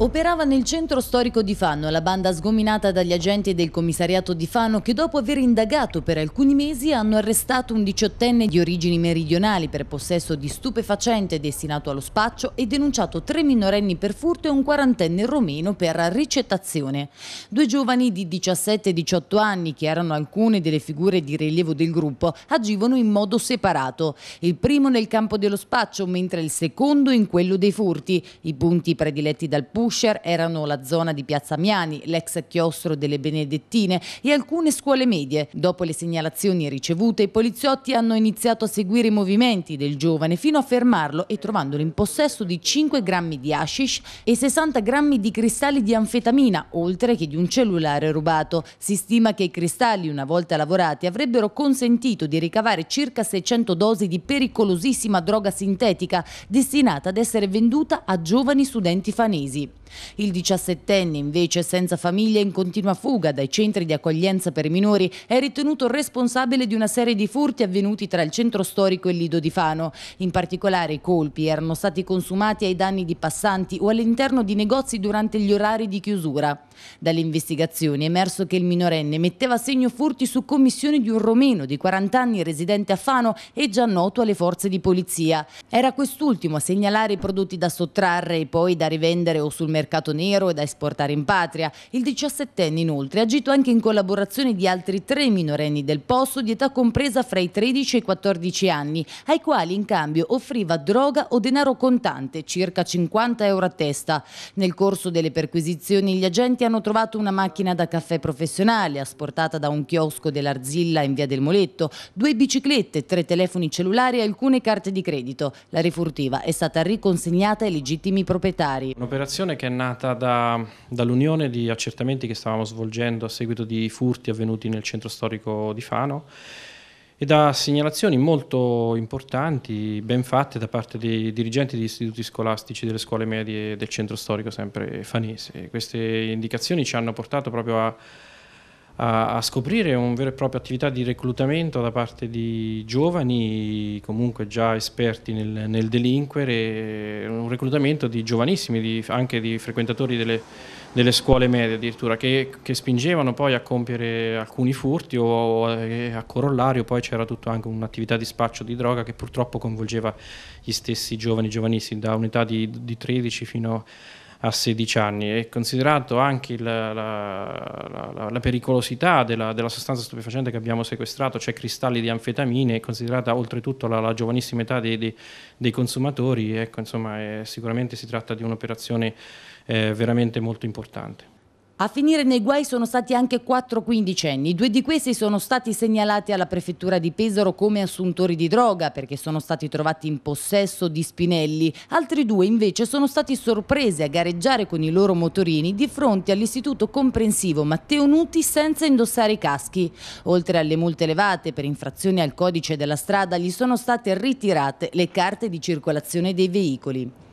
Operava nel centro storico di Fano la banda sgominata dagli agenti del commissariato di Fano che dopo aver indagato per alcuni mesi hanno arrestato un diciottenne di origini meridionali per possesso di stupefacente destinato allo spaccio e denunciato tre minorenni per furto e un quarantenne romeno per ricettazione. Due giovani di 17 e 18 anni che erano alcune delle figure di rilievo del gruppo agivano in modo separato. Il primo nel campo dello spaccio mentre il secondo in quello dei furti. I punti prediletti dal pubblico pusher erano la zona di Piazza Miani, l'ex chiostro delle Benedettine e alcune scuole medie. Dopo le segnalazioni ricevute, i poliziotti hanno iniziato a seguire i movimenti del giovane fino a fermarlo e trovandolo in possesso di 5 grammi di hashish e 60 grammi di cristalli di anfetamina, oltre che di un cellulare rubato. Si stima che i cristalli, una volta lavorati, avrebbero consentito di ricavare circa 600 dosi di pericolosissima droga sintetica destinata ad essere venduta a giovani studenti fanesi. Il 17enne, invece, senza famiglia e in continua fuga dai centri di accoglienza per minori, è ritenuto responsabile di una serie di furti avvenuti tra il centro storico e il Lido di Fano. In particolare i colpi erano stati consumati ai danni di passanti o all'interno di negozi durante gli orari di chiusura. Dalle investigazioni è emerso che il minorenne metteva a segno furti su commissione di un romeno di 40 anni residente a Fano e già noto alle forze di polizia. Era quest'ultimo a segnalare i prodotti da sottrarre e poi da rivendere o sul mercato mercato nero e da esportare in patria. Il 17enne inoltre ha agito anche in collaborazione di altri tre minorenni del posto di età compresa fra i 13 e i 14 anni, ai quali in cambio offriva droga o denaro contante, circa 50 euro a testa. Nel corso delle perquisizioni gli agenti hanno trovato una macchina da caffè professionale asportata da un chiosco dell'Arzilla in via del Moletto, due biciclette, tre telefoni cellulari e alcune carte di credito. La rifurtiva è stata riconsegnata ai legittimi proprietari. Un'operazione che è nata da, dall'unione di accertamenti che stavamo svolgendo a seguito di furti avvenuti nel centro storico di Fano e da segnalazioni molto importanti, ben fatte da parte dei dirigenti degli istituti scolastici delle scuole medie del centro storico sempre fanese. Queste indicazioni ci hanno portato proprio a a, a scoprire una vera e propria attività di reclutamento da parte di giovani comunque già esperti nel, nel delinquere, un reclutamento di giovanissimi, di, anche di frequentatori delle, delle scuole medie addirittura, che, che, spingevano poi a compiere alcuni furti o, eh, a corollario, poi c'era tutta anche un'attività di spaccio di droga che purtroppo coinvolgeva gli stessi giovani giovanissimi da un'età di, di 13 fino a a 16 anni e considerato anche il, la, la, la, pericolosità della, della, sostanza stupefacente che abbiamo sequestrato, cioè cristalli di anfetamine, considerata oltretutto la, la giovanissima età dei, dei, dei consumatori, ecco, insomma, eh, sicuramente si tratta di un'operazione eh, veramente molto importante. A finire nei guai sono stati anche quattro quindicenni. Due di questi sono stati segnalati alla prefettura di Pesaro come assuntori di droga perché sono stati trovati in possesso di spinelli. Altri due invece sono stati sorpresi a gareggiare con i loro motorini di fronte all'istituto comprensivo Matteo Nuti senza indossare i caschi. Oltre alle multe elevate per infrazioni al codice della strada gli sono state ritirate le carte di circolazione dei veicoli.